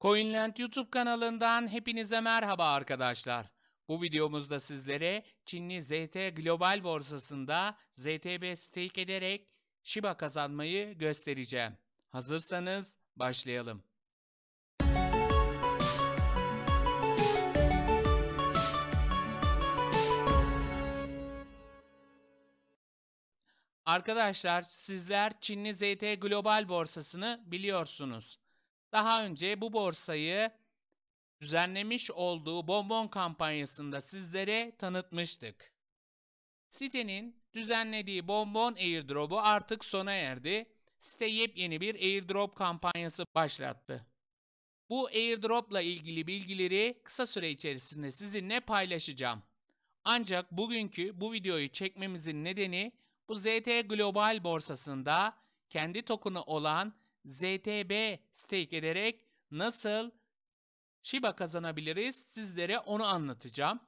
Coinland YouTube kanalından hepinize merhaba arkadaşlar. Bu videomuzda sizlere Çinli ZT Global borsasında ZTB stake ederek Shiba kazanmayı göstereceğim. Hazırsanız başlayalım. Arkadaşlar sizler Çinli ZT Global borsasını biliyorsunuz. Daha önce bu borsayı düzenlemiş olduğu bonbon kampanyasında sizlere tanıtmıştık. Sitenin düzenlediği bonbon airdrop'u artık sona erdi. Site yepyeni bir airdrop kampanyası başlattı. Bu airdrop'la ilgili bilgileri kısa süre içerisinde sizinle paylaşacağım. Ancak bugünkü bu videoyu çekmemizin nedeni bu ZT Global borsasında kendi token'ı olan ZTB stake ederek nasıl Shiba kazanabiliriz sizlere onu anlatacağım.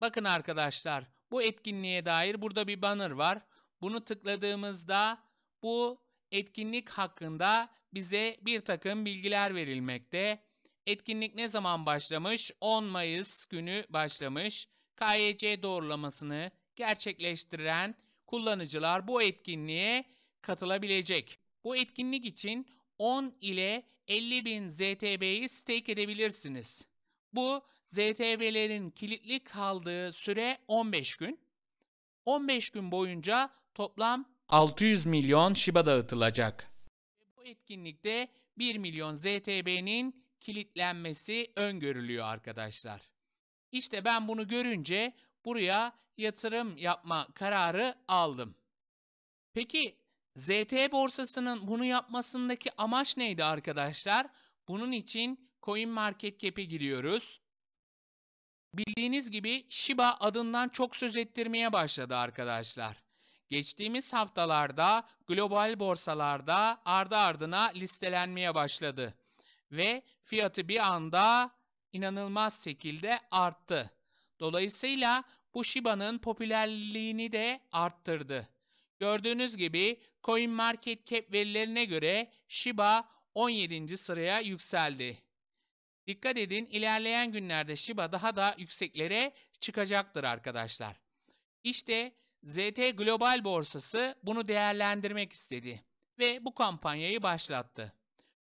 Bakın arkadaşlar bu etkinliğe dair burada bir banner var. Bunu tıkladığımızda bu etkinlik hakkında bize bir takım bilgiler verilmekte. Etkinlik ne zaman başlamış? 10 Mayıs günü başlamış. KYC doğrulamasını gerçekleştiren kullanıcılar bu etkinliğe katılabilecek. Bu etkinlik için 10 ile 50 bin ZTB'yi stake edebilirsiniz. Bu ZTB'lerin kilitli kaldığı süre 15 gün. 15 gün boyunca toplam 600 milyon Shiba dağıtılacak. Bu etkinlikte 1 milyon ZTB'nin kilitlenmesi öngörülüyor arkadaşlar. İşte ben bunu görünce buraya yatırım yapma kararı aldım. Peki ZT borsasının bunu yapmasındaki amaç neydi arkadaşlar? Bunun için Coin Market Cap'e giriyoruz. Bildiğiniz gibi Shiba adından çok söz ettirmeye başladı arkadaşlar. Geçtiğimiz haftalarda global borsalarda ardı ardına listelenmeye başladı ve fiyatı bir anda inanılmaz şekilde arttı. Dolayısıyla bu Shiba'nın popülerliğini de arttırdı. Gördüğünüz gibi CoinMarketCap verilerine göre Shiba 17. sıraya yükseldi. Dikkat edin ilerleyen günlerde Shiba daha da yükseklere çıkacaktır arkadaşlar. İşte ZT Global Borsası bunu değerlendirmek istedi ve bu kampanyayı başlattı.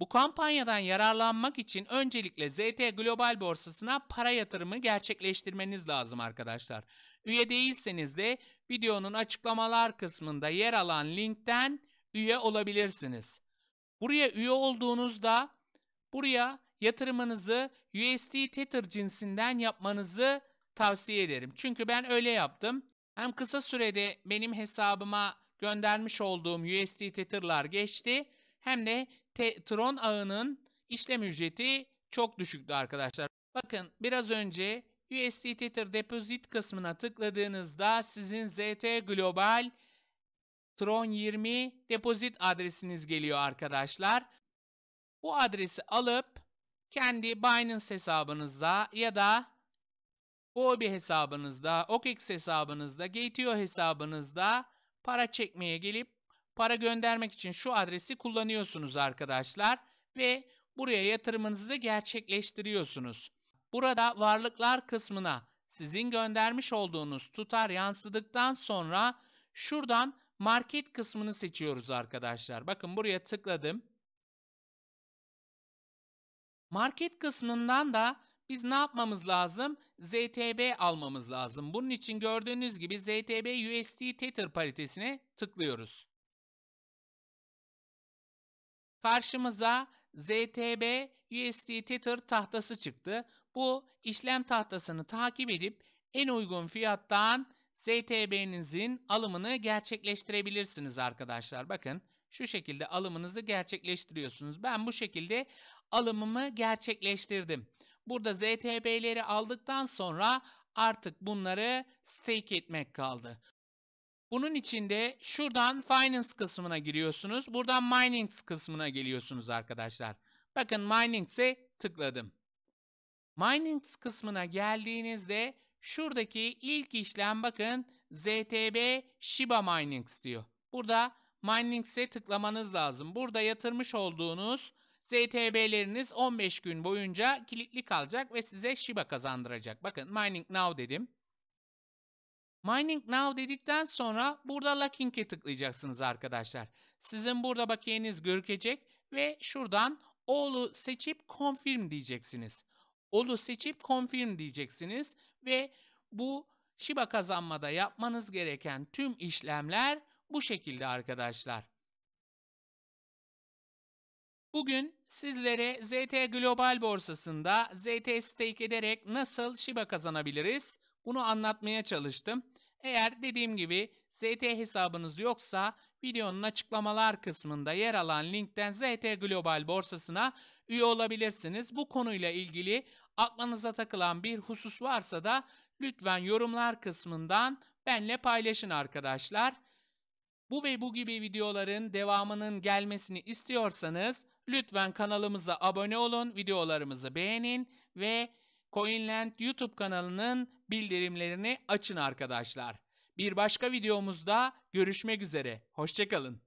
Bu kampanyadan yararlanmak için öncelikle ZT Global borsasına para yatırımı gerçekleştirmeniz lazım arkadaşlar. Üye değilseniz de videonun açıklamalar kısmında yer alan linkten üye olabilirsiniz. Buraya üye olduğunuzda buraya yatırımınızı USD Tether cinsinden yapmanızı tavsiye ederim. Çünkü ben öyle yaptım. Hem kısa sürede benim hesabıma göndermiş olduğum USD Tether'lar geçti hem de Tron ağının işlem ücreti çok düşüktü arkadaşlar. Bakın biraz önce USD Tether Deposit kısmına tıkladığınızda sizin ZT Global Tron 20 depozit adresiniz geliyor arkadaşlar. Bu adresi alıp kendi Binance hesabınızda ya da Bobby hesabınızda, OKX hesabınızda, Gateo hesabınızda para çekmeye gelip para göndermek için şu adresi kullanıyorsunuz arkadaşlar ve buraya yatırımınızı gerçekleştiriyorsunuz. Burada varlıklar kısmına sizin göndermiş olduğunuz tutar yansıdıktan sonra şuradan market kısmını seçiyoruz arkadaşlar. Bakın buraya tıkladım. Market kısmından da biz ne yapmamız lazım? ZTB almamız lazım. Bunun için gördüğünüz gibi ZTB USD Tether paritesine tıklıyoruz. Karşımıza ZTB USD Tether tahtası çıktı. Bu işlem tahtasını takip edip en uygun fiyattan ZTB'nizin alımını gerçekleştirebilirsiniz arkadaşlar. Bakın şu şekilde alımınızı gerçekleştiriyorsunuz. Ben bu şekilde alımımı gerçekleştirdim. Burada ZTB'leri aldıktan sonra artık bunları stake etmek kaldı. Bunun için de şuradan finance kısmına giriyorsunuz. Buradan mining kısmına geliyorsunuz arkadaşlar. Bakın miningings'e tıkladım. Mining kısmına geldiğinizde şuradaki ilk işlem bakın ZTB Shiba mining diyor. Burada Minings'e tıklamanız lazım. Burada yatırmış olduğunuz ZTB'leriniz 15 gün boyunca kilitli kalacak ve size Shiba kazandıracak. Bakın Mining Now dedim. Mining Now dedikten sonra burada Locking'e tıklayacaksınız arkadaşlar. Sizin burada bakiyeniz gözükecek ve şuradan All'u seçip Confirm diyeceksiniz. All'u seçip Confirm diyeceksiniz ve bu Shiba kazanmada yapmanız gereken tüm işlemler bu şekilde arkadaşlar. Bugün sizlere ZT Global borsasında ZT stake ederek nasıl Shiba kazanabiliriz bunu anlatmaya çalıştım. Eğer dediğim gibi ZT hesabınız yoksa videonun açıklamalar kısmında yer alan linkten ZT Global borsasına üye olabilirsiniz. Bu konuyla ilgili aklınıza takılan bir husus varsa da lütfen yorumlar kısmından benle paylaşın arkadaşlar. Bu ve bu gibi videoların devamının gelmesini istiyorsanız lütfen kanalımıza abone olun, videolarımızı beğenin ve Coinland YouTube kanalının bildirimlerini açın arkadaşlar. Bir başka videomuzda görüşmek üzere. Hoşçakalın.